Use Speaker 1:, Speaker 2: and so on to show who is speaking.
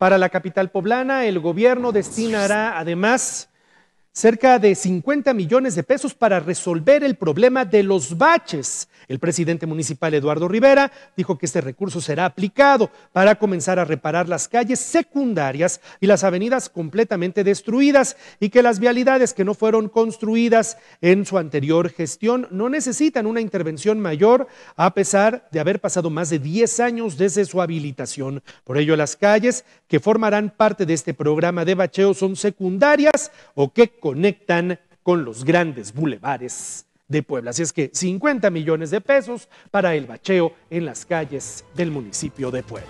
Speaker 1: Para la capital poblana, el gobierno destinará además cerca de 50 millones de pesos para resolver el problema de los baches. El presidente municipal Eduardo Rivera dijo que este recurso será aplicado para comenzar a reparar las calles secundarias y las avenidas completamente destruidas y que las vialidades que no fueron construidas en su anterior gestión no necesitan una intervención mayor a pesar de haber pasado más de 10 años desde su habilitación. Por ello, las calles que formarán parte de este programa de bacheo son secundarias o que conectan con los grandes bulevares de Puebla. Así es que 50 millones de pesos para el bacheo en las calles del municipio de Puebla.